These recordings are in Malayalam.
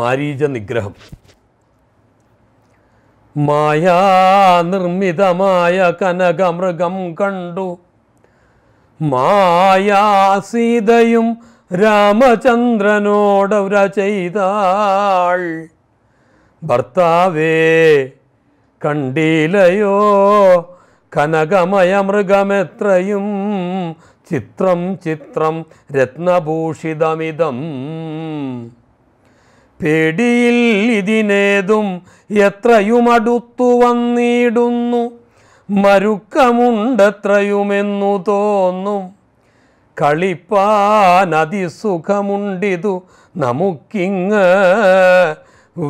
മാരീജ നിഗ്രഹം മായാനിർമ്മിതമായ കനകമൃഗം കണ്ടു മായാ സീതയും രാമചന്ദ്രനോടൗര ചെയ്താൾ ഭർത്താവേ കണ്ടിലയോ കനകമയ മൃഗമെത്രയും ചിത്രം ചിത്രം രത്നഭൂഷിതമിതം പേടിയിൽ ഇതിനേതും എത്രയുമടുത്തു വന്നിടുന്നു മരുക്കമുണ്ടെത്രയുമെന്നു തോന്നും കളിപ്പാനതിസുഖമുണ്ടിതു നമുക്കിങ്ങ്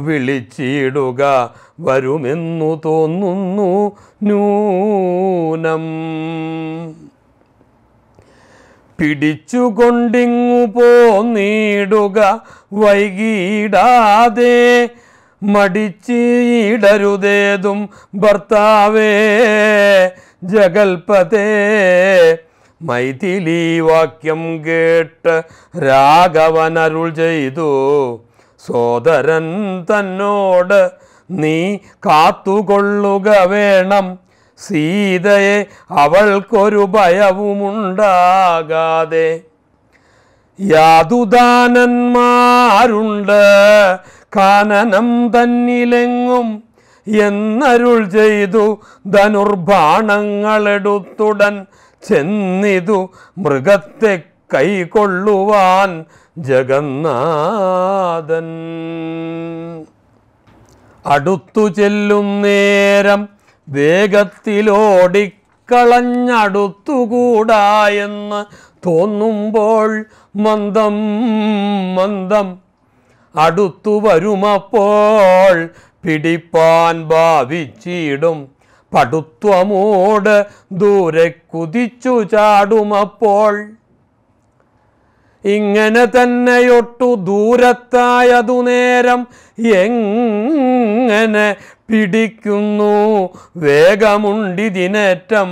വിളിച്ചിടുക വരുമെന്നു തോന്നുന്നു നൂനം പിടിച്ചുകൊണ്ടിങ്ങു പോന്നിടുക വൈകിടാതെ മടിച്ചിടരുതേതും ഭർത്താവേ ജഗൽപതേ മൈഥിലി വാക്യം കേട്ട് രാഘവനരുൾ ചെയ്തു സോദരൻ തന്നോട് നീ കാത്തുകൊള്ളുക വേണം സീതയെ അവൾക്കൊരു ഭയവുമുണ്ടാകാതെ യാതുദാനന്മാരുണ്ട് കാനനം തന്നിലെങ്ങും എന്നരുൾ ചെയ്തു ധനുർബാണങ്ങളെടുത്തുടൻ ചെന്നിതു മൃഗത്തെ കൈകൊള്ളുവാൻ ജഗന്നാഥൻ അടുത്തു ചെല്ലും നേരം വേഗത്തിലോടിക്കളഞ്ഞടുത്തുകൂടായെന്ന് തോന്നുമ്പോൾ മന്ദം മന്ദം അടുത്തു വരുമപ്പോൾ പിടിപ്പാൻ ഭാവിച്ചിടും പടുത്വമോട് ദൂരെ കുതിച്ചു ചാടുമപ്പോൾ ഇങ്ങനെ തന്നെയൊട്ടു ദൂരത്തായതു നേരം എങ്ങനെ പിടിക്കുന്നു വേഗമുണ്ടിതിനേറ്റം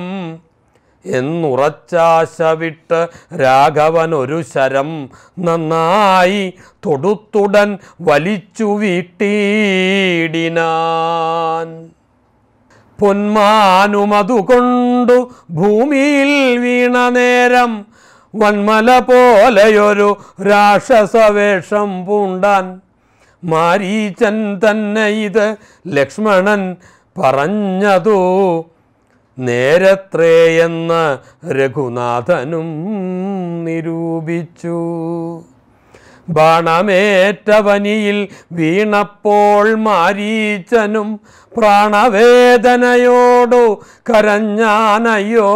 എന്നുറച്ചാശ വിട്ട് രാഘവൻ ഒരു ശരം നന്നായി തൊടുത്തുടൻ വലിച്ചു വീട്ടിടിനാൻ പൊന്മാനുമതുകൊണ്ടു ഭൂമിയിൽ വീണ നേരം വൺമല പോലെയൊരു രാക്ഷസവേഷം പൂണ്ടാൻ മാരീചൻ തന്നെ ഇത് ലക്ഷ്മണൻ പറഞ്ഞതു നേരത്രേയെന്ന് രഘുനാഥനും നിരൂപിച്ചു ബാണമേറ്റവനിയിൽ വീണപ്പോൾ മാരീച്ചനും പ്രാണവേദനയോടു കരഞ്ഞാനയോ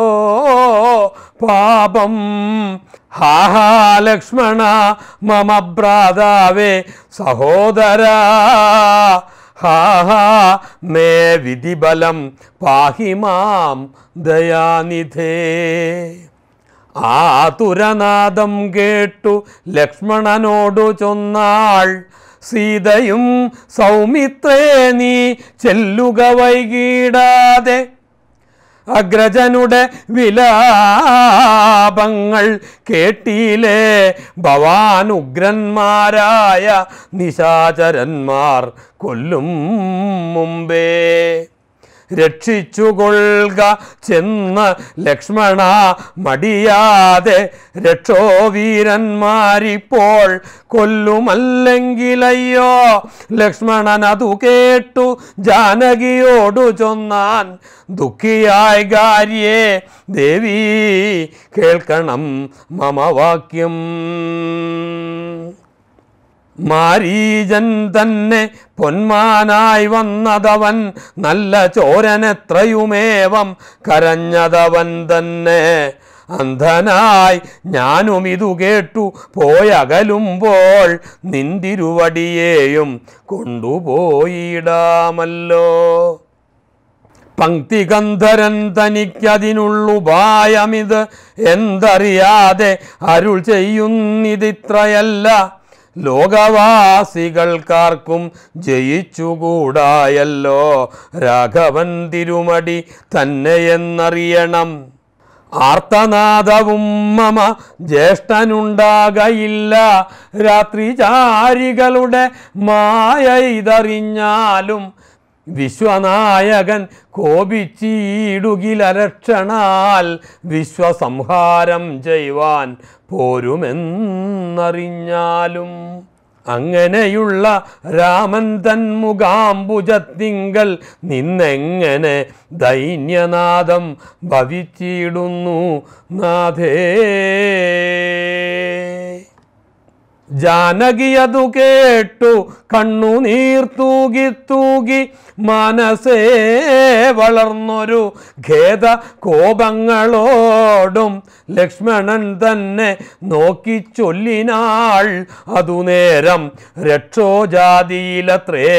പാപം ഹാ ഹാ ലക്ഷ്മണ മമ പ്രാതാവേ സഹോദര ഹാ ഹാ മേ വിധിബലം പാഹി മാം ദയാനിധേ ആതുരനാദം കേട്ടു ലക്ഷ്മണനോടു ചൊന്നാൾ സീതയും സൗമിത്രേ നീ ചെല്ലുക വൈകിടാതെ അഗ്രജനുടെ വിലാപങ്ങൾ കേട്ടീലേ ഭവാനുഗ്രന്മാരായ നിശാചരന്മാർ കൊല്ലും മുമ്പേ രക്ഷിച്ചുകൊള്ളുക ചെന്ന് ലക്ഷ്മണ മടിയാതെ രക്ഷോ വീരന്മാരിപ്പോൾ കൊല്ലുമല്ലെങ്കിലയ്യോ ലക്ഷ്മണൻ അതു കേട്ടു ജാനകിയോടു ചൊന്നാൻ ദുഃഖിയായ ഗാരിയെ ദേവി കേൾക്കണം മമവാക്യം മാരീജൻ തന്നെ പൊന്മാനായി വന്നതവൻ നല്ല ചോരനെത്രയുമേവം കരഞ്ഞതവൻ തന്നെ അന്ധനായി ഞാനും ഇതു കേട്ടു പോയകലുമ്പോൾ നിന്തിരുവടിയേയും കൊണ്ടുപോയിടാമല്ലോ പങ്ക്തികന്ധരൻ തനിക്കതിനുള്ളുപായമിത് എന്തറിയാതെ അരുൾ ചെയ്യുന്നിതിത്രയല്ല ലോകവാസികൾക്കാർക്കും ജയിച്ചുകൂടായല്ലോ രാഘവൻ തിരുമടി തന്നെയെന്നറിയണം ആർത്തനാദവും മമ ജ്യേഷ്ഠനുണ്ടാകയില്ല രാത്രിചാരികളുടെ മായ ഇതറിഞ്ഞാലും വിശ്വനായകൻ കോപിച്ചീടുകിലരക്ഷണാൽ വിശ്വസംഹാരം ചെയ്യുവാൻ പോരുമെന്നറിഞ്ഞാലും അങ്ങനെയുള്ള രാമൻ തൻ മുഖാംബുജത്തിങ്കൽ നിന്നെങ്ങനെ ദൈന്യനാദം ഭവിച്ചിടുന്നു നാഥേ ജാനകിയതു കേട്ടു കണ്ണു നീർ തൂകി തൂകി മനസ്സേ വളർന്നൊരു ഖേദ കോപങ്ങളോടും ലക്ഷ്മണൻ തന്നെ നോക്കി ചൊല്ലിനാൾ അതു നേരം രക്ഷോജാതിയിലത്രേ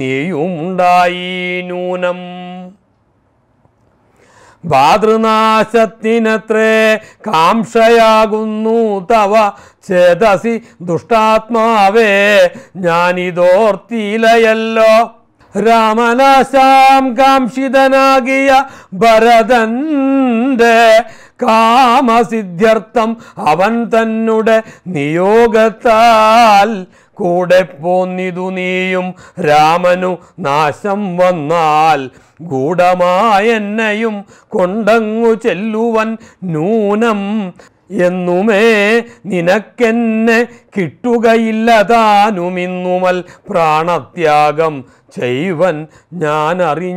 നീയുണ്ടായി നൂനം ഭാതൃനാശത്തിനത്രേ കാംഷയാകുന്നു തവ ചേതസി ദുഷ്ടാത്മാവേ ഞാനിതോർത്തിയിലയല്ലോ രാമനാശാം കാംഷിതനാകിയ ഭരതന്റെ കാമസിദ്ധ്യർത്ഥം അവൻ തന്നെ നിയോഗത്താൽ കൂടെ പോന്നിതു നീയും രാമനു നാശം വന്നാൽ ഗൂഢമായെന്നെയും കൊണ്ടങ്ങു ചെല്ലുവൻ നൂനം എന്നുമേ നിനക്കെന്നെ കിട്ടുകയില്ലതാനുമിന്നുമൽ പ്രാണത്യാഗം ചെയ്യുവൻ ഞാനറിഞ്ഞാലും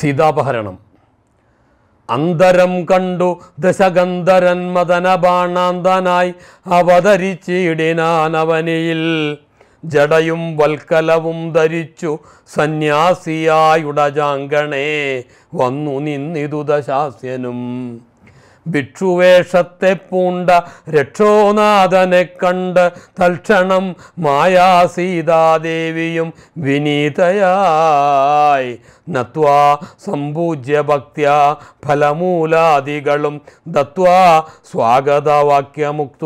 സീതാപഹരണം അന്തരം കണ്ടു ദശഗന്ധരൻ മദനബാണാന്തനായി അവതരിച്ചിടിനാൻ അവനിയിൽ ജടയും വൽക്കലവും ധരിച്ചു സന്യാസിയായുടജാങ്കണേ വന്നു നിന്നിതുദശാസ്യനും ഭിക്ഷുവേഷത്തെ പൂണ്ട രക്ഷോനാഥനെ കണ്ട് തൽക്ഷണം മായാ സീതാദേവിയും വിനീതയായി നത്വാ സമ്പൂജ്യ ഭക്തിയ ഫലമൂലാദികളും ദത്വാ സ്വാഗതവാക്യമുക്ത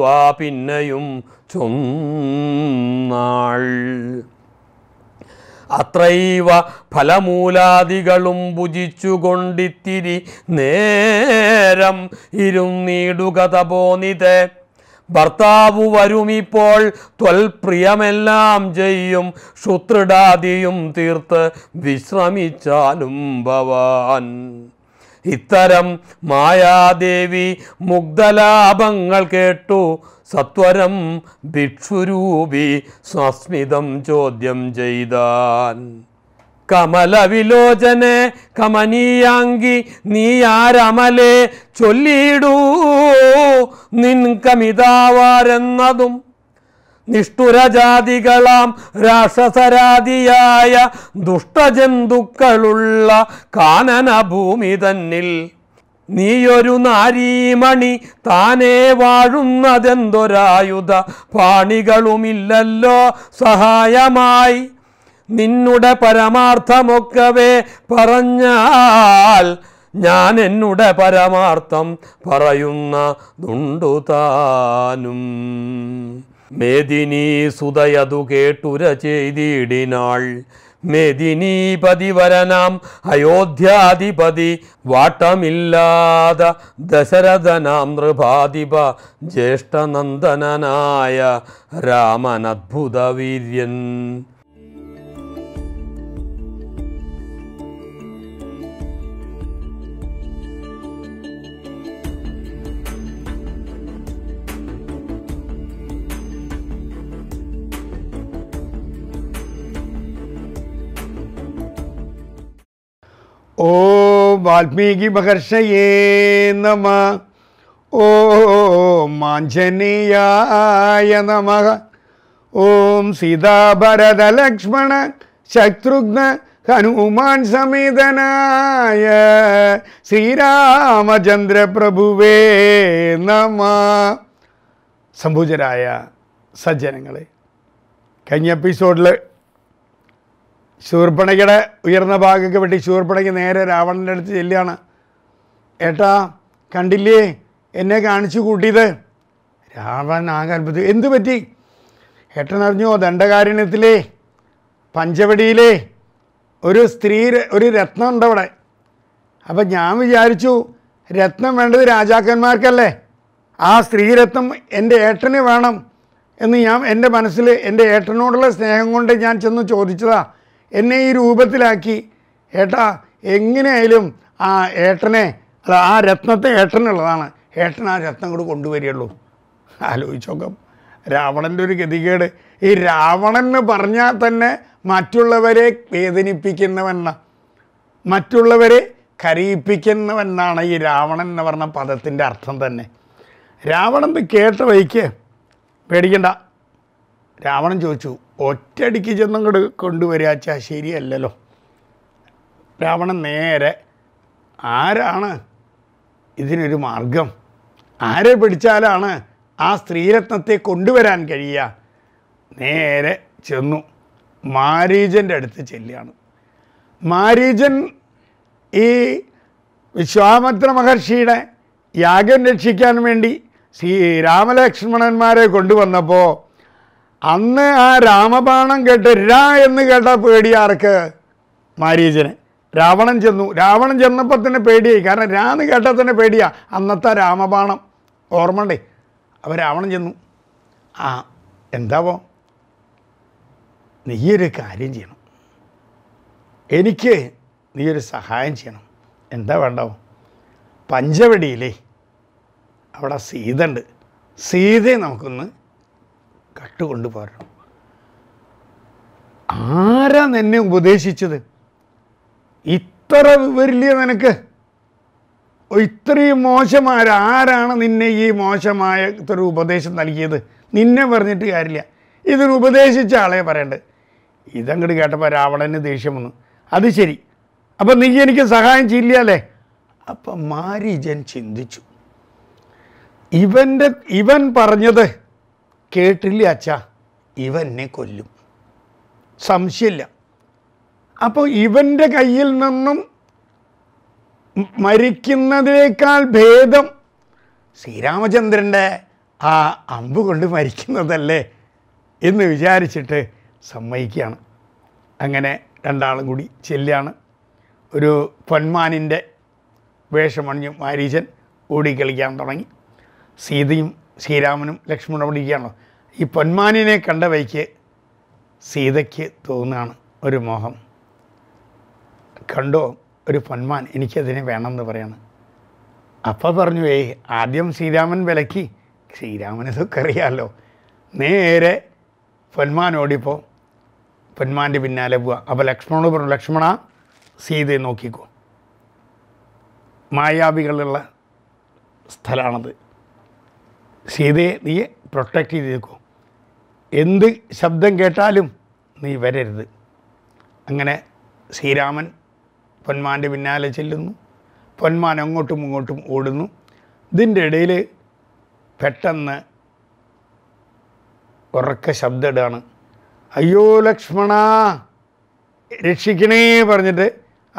പിന്നെയും ചൊന്നാൾ അത്രൈവ ഫലമൂലാദികളും ഭുജിച്ചുകൊണ്ടിത്തിരി നേരം ഇരുന്നീടുക തപോനിതേ ഭർത്താവ് വരുമിപ്പോൾ ത്വൽപ്രിയമെല്ലാം ചെയ്യും ക്ഷുത്രിടാതിയും തീർത്ത് വിശ്രമിച്ചാലും ഭവാൻ ഇത്തരം മായാദേവി മുഗ്ധലാഭങ്ങൾ കേട്ടു സത്വരം ഭിക്ഷുരൂപി സ്വസ്മിതം ചോദ്യം ചെയ്താൻ കമലവിലോചനെ കമനീയാങ്കി നീയാരമലെ ചൊല്ലിയിടൂ നിൻ കമിതാവാരെന്നതും നിഷ്ഠുരജാതികളാം രാക്ഷസരാതിയായ ദുഷ്ടജന്തുക്കളുള്ള കാനന ഭൂമി തന്നിൽ നീയൊരു നാരീമണി താനേ വാഴുന്നതെന്തൊരായുധ പാണികളുമില്ലല്ലോ സഹായമായി നിന്നുടെ പരമാർത്ഥമൊക്കവേ പറഞ്ഞാൽ ഞാൻ എന്നുടെ പരമാർത്ഥം ദുണ്ടു താനും മേദിനീ സുതയതു കേട്ടുര ചെയ്തിടിനാൾ മേദിനീപതിവരനാം അയോധ്യാധിപതി വാട്ടമില്ലാത ദശരഥനാം നൃപാധിപ ജ്യേഷ്ഠനന്ദനായ രാമനദ്ഭുതവീര്യൻ വാൽമീകി മഹർഷയേ നമ ഓം മാഞ്ചനീയായ നമ ഓം സീതാഭരതലക്ഷ്മണ ശത്രുഘ്ന ഹനുമാൻ സമേതനായ ശ്രീരാമചന്ദ്ര പ്രഭുവേ നമ സംഭുജരായ സജ്ജനങ്ങളെ കഴിഞ്ഞ എപ്പിസോഡിൽ ശൂർപ്പണയ്ക്കയുടെ ഉയർന്ന ഭാഗമൊക്കെ വെട്ടി ശൂർപ്പണയ്ക്ക് നേരെ രാവണൻ്റെ അടുത്ത് ചെല്ലുകയാണ് ഏട്ടാ കണ്ടില്ലേ എന്നെ കാണിച്ചു കൂട്ടിയത് രാവണൻ അത്ഭുതം എന്ത് പറ്റി ഏട്ടനറിഞ്ഞോ ദണ്ഡകാരുണ്യത്തിലെ പഞ്ചവടിയിലെ ഒരു സ്ത്രീ ഒരു രത്നം ഉണ്ട് അവിടെ അപ്പം ഞാൻ വിചാരിച്ചു രത്നം വേണ്ടത് രാജാക്കന്മാർക്കല്ലേ ആ സ്ത്രീരത്നം എൻ്റെ ഏട്ടന് വേണം എന്ന് ഞാൻ എൻ്റെ മനസ്സിൽ എൻ്റെ ഏട്ടനോടുള്ള സ്നേഹം കൊണ്ട് ഞാൻ ചെന്ന് ചോദിച്ചതാണ് എന്നെ ഈ രൂപത്തിലാക്കി ഏട്ടാ എങ്ങനെയായാലും ആ ഏട്ടനെ അത് ആ രത്നത്തെ ഏട്ടനുള്ളതാണ് ഏട്ടൻ ആ രത്നം കൂടെ കൊണ്ടുവരികയുള്ളൂ ആലോചിച്ചോക്കം രാവണൻ്റെ ഒരു ഗതികേട് ഈ രാവണൻ എന്ന് പറഞ്ഞാൽ തന്നെ മറ്റുള്ളവരെ വേദനിപ്പിക്കുന്നവെന്ന മറ്റുള്ളവരെ കരയിപ്പിക്കുന്നവെന്നാണ് ഈ രാവണൻ എന്ന് പറഞ്ഞ പദത്തിൻ്റെ അർത്ഥം തന്നെ രാവണൻ കേട്ട വഴിക്ക് പേടിക്കണ്ട രാവണൻ ചോദിച്ചു ഒറ്റയടിക്ക് കൊണ്ടുവരിക വെച്ചാൽ ശരിയല്ലല്ലോ രാവണൻ നേരെ ആരാണ് ഇതിനൊരു മാർഗം ആരെ പിടിച്ചാലാണ് ആ സ്ത്രീരത്നത്തെ കൊണ്ടുവരാൻ കഴിയുക നേരെ ചെന്നു മാരീജൻ്റെ അടുത്ത് ചെല്ലുകയാണ് മാരീജൻ ഈ വിശ്വാമിത്ര മഹർഷിയുടെ യാഗം രക്ഷിക്കാൻ വേണ്ടി രാമലക്ഷ്മണന്മാരെ കൊണ്ടുവന്നപ്പോൾ അന്ന് ആ രാമബാണം കേട്ട് രാ എന്ന് കേട്ട പേടി ആർക്ക് മാരീചന് രാവണൻ ചെന്നു രാവണൻ ചെന്നപ്പോൾ തന്നെ പേടിയായി കാരണം രാ എന്ന് കേട്ടാൽ തന്നെ പേടിയാ അന്നത്തെ രാമബാണം ഓർമ്മണ്ടേ അപ്പോൾ രാവണൻ ചെന്നു ആ എന്താവോ നീയൊരു കാര്യം ചെയ്യണം എനിക്ക് നീയൊരു സഹായം ചെയ്യണം എന്താ വേണ്ടോ പഞ്ചവടിയിലേ അവിടെ സീതണ്ട് സീതയെ നമുക്കൊന്ന് കട്ടുകൊണ്ട് പോരണം ആരാ നിന്നെ ഉപദേശിച്ചത് ഇത്ര വിവരില്ലേ നിനക്ക് ഇത്രയും മോശമാരാരാണ് നിന്നെ ഈ മോശമായ ഇത്ര ഉപദേശം നൽകിയത് നിന്നെ പറഞ്ഞിട്ട് കാര്യമില്ല ഇതിന് ഉപദേശിച്ച ആളെ പറയണ്ടത് ഇതങ്ങോട്ട് കേട്ടപ്പോൾ രാവണന് ദേഷ്യം വന്നു അത് ശരി അപ്പം നീ എനിക്ക് സഹായം ചെയ്യില്ല അല്ലേ അപ്പം മാരിജൻ ചിന്തിച്ചു ഇവൻ്റെ ഇവൻ പറഞ്ഞത് കേട്ടില്ല അച്ഛ ഇവൻ എന്നെ കൊല്ലും സംശയമില്ല അപ്പോൾ ഇവൻ്റെ കയ്യിൽ നിന്നും മരിക്കുന്നതിനേക്കാൾ ഭേദം ശ്രീരാമചന്ദ്രൻ്റെ ആ അമ്പ് കൊണ്ട് മരിക്കുന്നതല്ലേ എന്ന് വിചാരിച്ചിട്ട് സമ്മതിക്കുകയാണ് അങ്ങനെ രണ്ടാളും കൂടി ചെല്ലുകയാണ് ഒരു പൊന്മാനിൻ്റെ വേഷമണിഞ്ഞ് മാരീചൻ ഓടിക്കളിക്കാൻ തുടങ്ങി സീതയും ശ്രീരാമനും ലക്ഷ്മണനും ഓടിക്കുകയാണല്ലോ ഈ പൊന്മാനിനെ കണ്ട വൈക്ക് സീതയ്ക്ക് തോന്നുകയാണ് ഒരു മോഹം കണ്ടോ ഒരു പൊന്മാൻ എനിക്കതിനെ വേണമെന്ന് പറയാണ് അപ്പോൾ പറഞ്ഞു ഏയ് ആദ്യം ശ്രീരാമൻ വിലക്കി ശ്രീരാമൻ ഇതൊക്കെ അറിയാമല്ലോ നേരെ പൊന്മാൻ ഓടിപ്പോൾ പൊന്മാൻ്റെ പിന്നാലെ പോവുക അപ്പോൾ ലക്ഷ്മണോട് പറഞ്ഞു ലക്ഷ്മണ സീതയെ നോക്കിക്കോ മായാവികളുള്ള സ്ഥലമാണത് സീതയെ നീ പ്രൊട്ടക്റ്റ് ചെയ്തേക്കോ എന്ത് ശബ്ദം കേട്ടാലും നീ വരരുത് അങ്ങനെ ശ്രീരാമൻ പൊന്മാൻ്റെ പിന്നാലെ ചെല്ലുന്നു പൊന്മാൻ അങ്ങോട്ടും ഇങ്ങോട്ടും ഓടുന്നു ഇതിൻ്റെ ഇടയിൽ പെട്ടെന്ന് ഉറക്ക ശബ്ദമിടാണ് അയ്യോ ലക്ഷ്മണ രക്ഷിക്കണേ പറഞ്ഞിട്ട്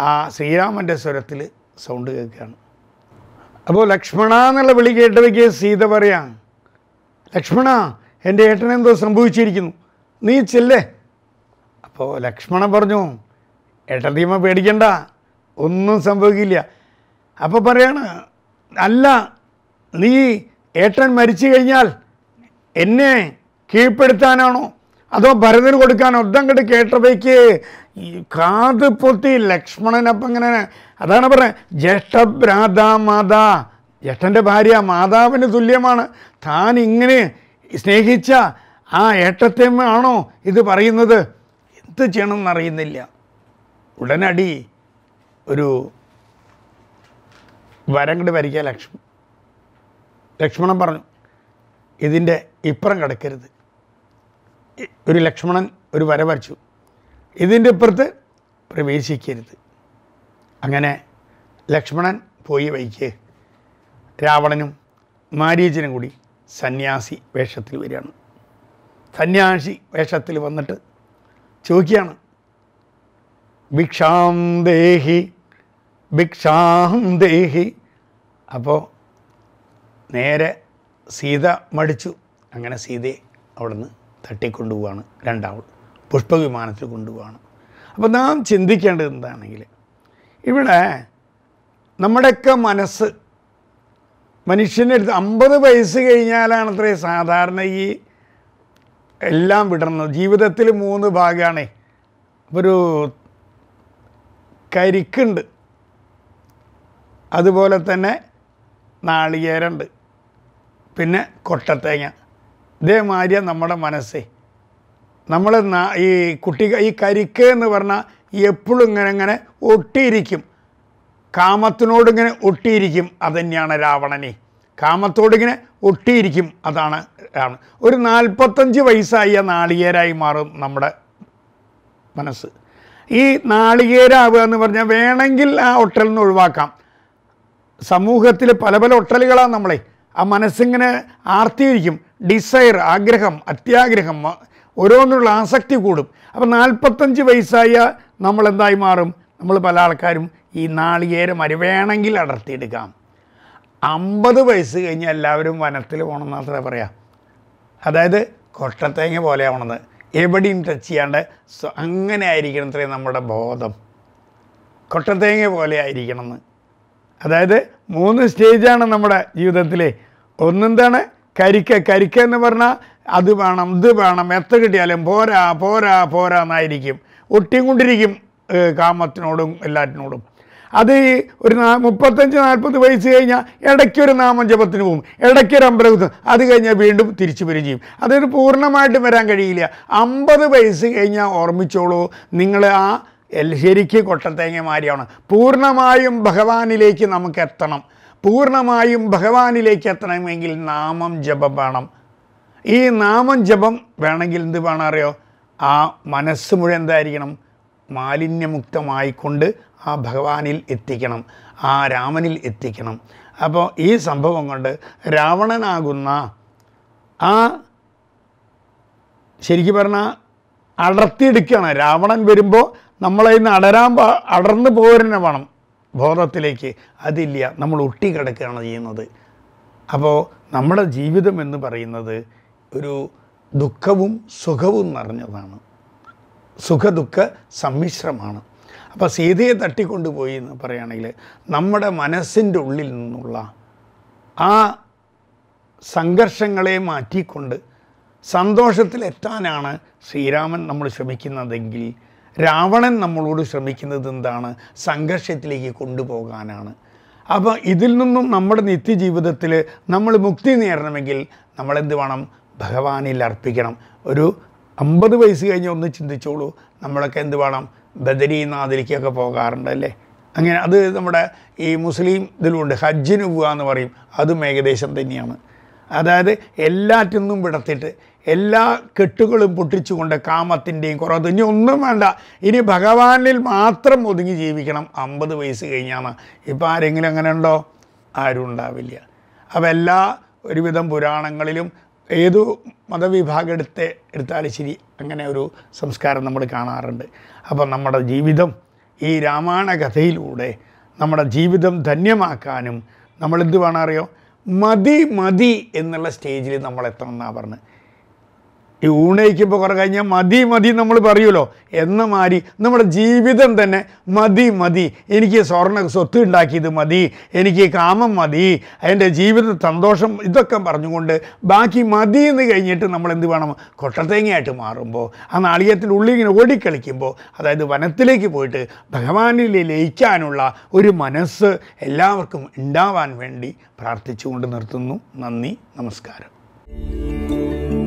ആ ശ്രീരാമൻ്റെ സ്വരത്തിൽ സൗണ്ട് കേൾക്കുകയാണ് അപ്പോൾ ലക്ഷ്മണ എന്നുള്ള വിളി കേട്ടവയ്ക്ക് സീത പറയാം ലക്ഷ്മണ എൻ്റെ ഏട്ടനെന്തോ സംഭവിച്ചിരിക്കുന്നു നീ ചെല്ലേ അപ്പോൾ ലക്ഷ്മണൻ പറഞ്ഞു ഏട്ടൻ ഏട്ടത്തിയമ്മ പേടിക്കണ്ട ഒന്നും സംഭവിക്കില്ല അപ്പോൾ പറയാണ് അല്ല നീ ഏട്ടൻ മരിച്ചു കഴിഞ്ഞാൽ എന്നെ കീഴ്പ്പെടുത്താനാണോ അതോ ഭരതന് കൊടുക്കാനോ ഒന്നങ്ങോട്ട് കേട്ടവയ്ക്ക് കാത് പൊത്തി ലക്ഷ്മണനപ്പം ഇങ്ങനെ അതാണ് പറഞ്ഞത് ജ്യേഷ്ഠഭ്രാത മാതാ ജ്യേഷ്ഠൻ്റെ ഭാര്യ മാതാവിന് തുല്യമാണ് താൻ ഇങ്ങനെ സ്നേഹിച്ച ആ ഏട്ടത്തെമ്മയാണോ ഇത് പറയുന്നത് എന്ത് ചെയ്യണമെന്നറിയുന്നില്ല ഉടനടി ഒരു വരം കണ്ട് വരിക ലക്ഷ്മ ലക്ഷ്മണൻ പറഞ്ഞു ഇതിൻ്റെ ഇപ്പുറം കിടക്കരുത് ഒരു ലക്ഷ്മണൻ ഒരു വര വരച്ചു ഇതിൻ്റെ ഇപ്പുറത്ത് പ്രവേശിക്കരുത് അങ്ങനെ ലക്ഷ്മണൻ പോയി വൈക്ക് രാവണനും മാരീചനും കൂടി സന്യാസി വേഷത്തിൽ വരികയാണ് സന്യാസി വേഷത്തിൽ വന്നിട്ട് ചോദിക്കുകയാണ് ഭിക്ഷാം ദേഹി ഭിക്ഷാം ദേഹി അപ്പോൾ നേരെ സീത മടിച്ചു അങ്ങനെ സീതയെ അവിടുന്ന് തട്ടിക്കൊണ്ടുപോവാണ് രണ്ടാമത് പുഷ്പവിമാനത്തിൽ കൊണ്ടുപോവാണ് അപ്പോൾ നാം ചിന്തിക്കേണ്ടത് എന്താണെങ്കിൽ ഇവിടെ നമ്മുടെയൊക്കെ മനസ്സ് മനുഷ്യൻ്റെ അടുത്ത് അമ്പത് വയസ്സ് കഴിഞ്ഞാലാണ് അത്രേ സാധാരണ ഈ എല്ലാം വിടർന്നത് ജീവിതത്തിൽ മൂന്ന് ഭാഗമാണേ ഒരു കരിക്കുണ്ട് അതുപോലെ തന്നെ നാളികേരമുണ്ട് പിന്നെ കൊട്ടത്തേങ്ങ ഇതേമാതിരി നമ്മുടെ മനസ്സേ നമ്മൾ ഈ കുട്ടി ഈ കരിക്ക് എന്ന് പറഞ്ഞാൽ എപ്പോഴും ഇങ്ങനെ ഇങ്ങനെ ഒട്ടിയിരിക്കും കാമത്തിനോടിങ്ങനെ ഒട്ടിയിരിക്കും അത് തന്നെയാണ് രാവണനെ കാമത്തോടിങ്ങനെ ഒട്ടിയിരിക്കും അതാണ് രാവണൻ ഒരു നാൽപ്പത്തഞ്ച് വയസ്സായ നാളികേരായി മാറും നമ്മുടെ മനസ്സ് ഈ നാളികേരാവുക എന്ന് പറഞ്ഞാൽ വേണമെങ്കിൽ ആ ഒട്ടലിൽ നിന്ന് ഒഴിവാക്കാം സമൂഹത്തിൽ പല പല ഒട്ടലുകളാണ് നമ്മളെ ആ മനസ്സിങ്ങനെ ആർത്തിയിരിക്കും ഡിസയർ ആഗ്രഹം അത്യാഗ്രഹം ഓരോന്നുള്ള ആസക്തി കൂടും അപ്പം നാൽപ്പത്തഞ്ച് വയസ്സായ നമ്മളെന്തായി മാറും നമ്മൾ പല ആൾക്കാരും ഈ നാളികേരം അരി വേണമെങ്കിൽ അടർത്തിയെടുക്കാം അമ്പത് വയസ്സ് കഴിഞ്ഞ് എല്ലാവരും വനത്തിൽ പോകണം എന്നാത്ര പറയാം അതായത് കൊട്ടത്തേങ്ങ ആവണത് എവിടെയും ടച്ച് ചെയ്യാണ്ട് അങ്ങനെ ആയിരിക്കണം ഇത്രയും നമ്മുടെ ബോധം കൊട്ടത്തേങ്ങ പോലെ ആയിരിക്കണം എന്ന് അതായത് മൂന്ന് സ്റ്റേജാണ് നമ്മുടെ ജീവിതത്തിലെ ഒന്നെന്താണ് കരിക്ക കരിക്ക എന്ന് പറഞ്ഞാൽ അത് വേണം ഇത് വേണം എത്ര കിട്ടിയാലും പോരാ പോരാ പോരാ എന്നായിരിക്കും കൊണ്ടിരിക്കും കാമത്തിനോടും എല്ലാറ്റിനോടും അത് ഒരു നാ മുപ്പത്തഞ്ച് നാൽപ്പത് വയസ്സ് കഴിഞ്ഞാൽ ഇടയ്ക്കൊരു നാമജപത്തിന് പോകും ഇടയ്ക്കൊരു കുത്തും അത് കഴിഞ്ഞാൽ വീണ്ടും തിരിച്ചു വരും ചെയ്യും അതൊരു പൂർണ്ണമായിട്ട് വരാൻ കഴിയില്ല അമ്പത് വയസ്സ് കഴിഞ്ഞാൽ ഓർമ്മിച്ചോളൂ നിങ്ങൾ ആ ശരിക്ക് കൊട്ടത്തേങ്ങ മാരിയാണ് പൂർണ്ണമായും ഭഗവാനിലേക്ക് നമുക്ക് എത്തണം പൂർണ്ണമായും ഭഗവാനിലേക്ക് എത്തണമെങ്കിൽ നാമം ജപം വേണം ഈ നാമം ജപം വേണമെങ്കിൽ എന്ത് വേണം അറിയോ ആ മനസ്സ് മുഴുവൻ എന്തായിരിക്കണം മാലിന്യമുക്തമായിക്കൊണ്ട് ആ ഭഗവാനിൽ എത്തിക്കണം ആ രാമനിൽ എത്തിക്കണം അപ്പോൾ ഈ സംഭവം കൊണ്ട് രാവണനാകുന്ന ആ ശരിക്കും പറഞ്ഞാൽ അടർത്തിയെടുക്കുകയാണ് രാവണൻ വരുമ്പോൾ നമ്മളെ ഇന്ന് അടരാൻ പാ അടർന്നു പോരുന്ന വേണം ബോധത്തിലേക്ക് അതില്ല നമ്മൾ ഒട്ടിക്കിടക്കുകയാണ് ചെയ്യുന്നത് അപ്പോൾ നമ്മുടെ ജീവിതം എന്ന് പറയുന്നത് ഒരു ദുഃഖവും സുഖവും നിറഞ്ഞതാണ് സുഖദുഃഖ സമ്മിശ്രമാണ് അപ്പോൾ സീതയെ തട്ടിക്കൊണ്ടുപോയി എന്ന് പറയുകയാണെങ്കിൽ നമ്മുടെ മനസ്സിൻ്റെ ഉള്ളിൽ നിന്നുള്ള ആ സംഘർഷങ്ങളെ മാറ്റിക്കൊണ്ട് സന്തോഷത്തിലെത്താനാണ് ശ്രീരാമൻ നമ്മൾ ശ്രമിക്കുന്നതെങ്കിൽ രാവണൻ നമ്മളോട് ശ്രമിക്കുന്നത് എന്താണ് സംഘർഷത്തിലേക്ക് കൊണ്ടുപോകാനാണ് അപ്പോൾ ഇതിൽ നിന്നും നമ്മുടെ നിത്യജീവിതത്തിൽ നമ്മൾ മുക്തി നേടണമെങ്കിൽ നമ്മളെന്ത് വേണം ഭഗവാനിൽ അർപ്പിക്കണം ഒരു അമ്പത് വയസ്സ് കഴിഞ്ഞ് ഒന്ന് ചിന്തിച്ചോളൂ നമ്മളൊക്കെ എന്ത് വേണം ബദരീനാഥിലേക്കൊക്കെ പോകാറുണ്ട് അല്ലേ അങ്ങനെ അത് നമ്മുടെ ഈ മുസ്ലിം ഇതിലുണ്ട് ഹജ്ജിന് പോവുക എന്ന് പറയും അതും ഏകദേശം തന്നെയാണ് അതായത് എല്ലാറ്റിനും വിടത്തിട്ട് എല്ലാ കെട്ടുകളും പൊട്ടിച്ചുകൊണ്ട് കാമത്തിൻ്റെയും കുറവ് ഇനി ഒന്നും വേണ്ട ഇനി ഭഗവാനിൽ മാത്രം ഒതുങ്ങി ജീവിക്കണം അമ്പത് വയസ്സ് കഴിഞ്ഞാണ് ഇപ്പോൾ ആരെങ്കിലും അങ്ങനെ ഉണ്ടോ ആരും ഉണ്ടാവില്ല അപ്പോൾ എല്ലാ ഒരുവിധം പുരാണങ്ങളിലും ഏതു മതവിഭാഗം എടുത്ത് എടുത്താലും ശരി അങ്ങനെ ഒരു സംസ്കാരം നമ്മൾ കാണാറുണ്ട് അപ്പം നമ്മുടെ ജീവിതം ഈ രാമായണ കഥയിലൂടെ നമ്മുടെ ജീവിതം ധന്യമാക്കാനും നമ്മളെന്ത് വേണം അറിയോ മതി മതി എന്നുള്ള സ്റ്റേജിൽ നമ്മൾ എത്തണം എന്നാണ് പറഞ്ഞത് ഈ ഊണയിക്കുമ്പോൾ കുറേ കഴിഞ്ഞാൽ മതി മതി നമ്മൾ പറയുമല്ലോ എന്ന മാതിരി നമ്മുടെ ജീവിതം തന്നെ മതി മതി എനിക്ക് സ്വർണ്ണ സ്വത്ത് ഉണ്ടാക്കിയത് മതി എനിക്ക് കാമം മതി എൻ്റെ ജീവിത സന്തോഷം ഇതൊക്കെ പറഞ്ഞുകൊണ്ട് ബാക്കി മതി എന്ന് കഴിഞ്ഞിട്ട് നമ്മൾ എന്ത് വേണം കൊട്ടത്തേങ്ങയായിട്ട് മാറുമ്പോൾ ആ നാളികത്തിൻ്റെ ഉള്ളിൽ ഇങ്ങനെ ഓടിക്കളിക്കുമ്പോൾ അതായത് വനത്തിലേക്ക് പോയിട്ട് ഭഗവാനിൽ ലയിക്കാനുള്ള ഒരു മനസ്സ് എല്ലാവർക്കും ഉണ്ടാവാൻ വേണ്ടി പ്രാർത്ഥിച്ചുകൊണ്ട് നിർത്തുന്നു നന്ദി നമസ്കാരം